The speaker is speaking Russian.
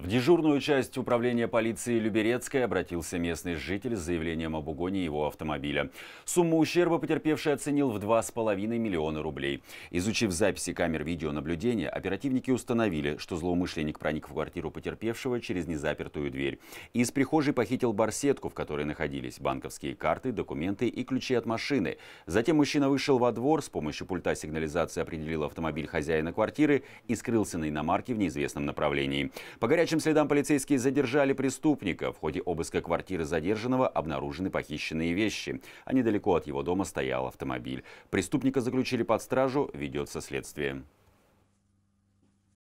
В дежурную часть управления полиции Люберецкой обратился местный житель с заявлением об угоне его автомобиля. Сумму ущерба потерпевший оценил в 2,5 миллиона рублей. Изучив записи камер видеонаблюдения, оперативники установили, что злоумышленник проник в квартиру потерпевшего через незапертую дверь. Из прихожей похитил барсетку, в которой находились банковские карты, документы и ключи от машины. Затем мужчина вышел во двор, с помощью пульта сигнализации определил автомобиль хозяина квартиры и скрылся на иномарке в неизвестном направлении. По горячей Горячим следам полицейские задержали преступника. В ходе обыска квартиры задержанного обнаружены похищенные вещи. А недалеко от его дома стоял автомобиль. Преступника заключили под стражу, ведется следствие.